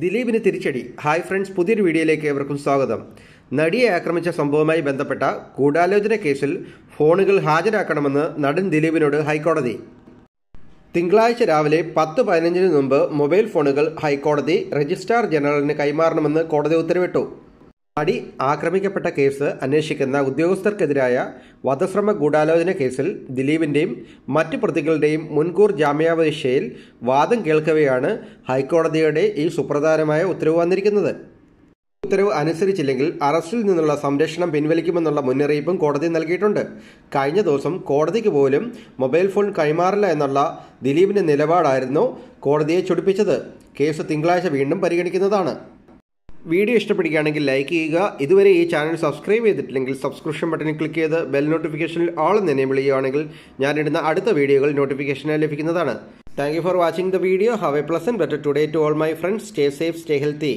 ദിലീപിന് തിരിച്ചടി hi friends പുതിയൊരു വീഡിയോയിലേക്ക് ഏവർക്കും സ്വാഗതം നടിയെ ആക്രമിച്ച സംഭവവുമായി ബന്ധപ്പെട്ട ഗൂഢാലോചന കേസിൽ ഫോണുകൾ ഹാജരാക്കണമെന്ന് നടൻ ദിലീപിനോട് ഹൈക്കോടതി തിങ്കളാഴ്ച രാവിലെ പത്ത് പതിനഞ്ചിന് മുമ്പ് മൊബൈൽ ഫോണുകൾ ഹൈക്കോടതി രജിസ്ട്രാർ ജനറലിന് കൈമാറണമെന്ന് കോടതി ഉത്തരവിട്ടു നടി ആക്രമിക്കപ്പെട്ട കേസ് അന്വേഷിക്കുന്ന ഉദ്യോഗസ്ഥർക്കെതിരായ വധശ്രമ ഗൂഢാലോചന കേസിൽ ദിലീപിൻ്റെയും മറ്റ് പ്രതികളുടെയും മുൻകൂർ ജാമ്യാപേക്ഷയിൽ വാദം കേൾക്കവെയാണ് ഹൈക്കോടതിയുടെ ഈ സുപ്രധാനമായ ഉത്തരവ് വന്നിരിക്കുന്നത് ഉത്തരവ് അനുസരിച്ചില്ലെങ്കിൽ അറസ്റ്റിൽ നിന്നുള്ള സംരക്ഷണം പിൻവലിക്കുമെന്നുള്ള മുന്നറിയിപ്പും കോടതി നൽകിയിട്ടുണ്ട് കഴിഞ്ഞ ദിവസം കോടതിക്ക് പോലും മൊബൈൽ ഫോൺ കൈമാറില്ല എന്നുള്ള ദിലീപിൻ്റെ നിലപാടായിരുന്നു കോടതിയെ ചൊടിപ്പിച്ചത് കേസ് തിങ്കളാഴ്ച വീണ്ടും പരിഗണിക്കുന്നതാണ് വീഡിയോ ഇഷ്ടപ്പെടുകയാണെങ്കിൽ ലൈക്ക് ചെയ്യുക ഇതുവരെ ഈ ചാനൽ സബ്സ്ക്രൈബ് ചെയ്തിട്ടില്ലെങ്കിൽ സബ്സ്ക്രിപ്ഷൻ ബട്ടണിൽ ക്ലിക്ക് ചെയ്ത് ബെൽ നോട്ടിഫിക്കേഷനിൽ ഓൾ എന്ന് എനേബിൾ ചെയ്യുകയാണെങ്കിൽ ഞാനിടുന്ന അടുത്ത വീഡിയോകൾ നോട്ടിഫിക്കേഷനായി ലഭിക്കുന്നതാണ് thank you for watching the video have a pleasant better today to all my friends stay safe stay healthy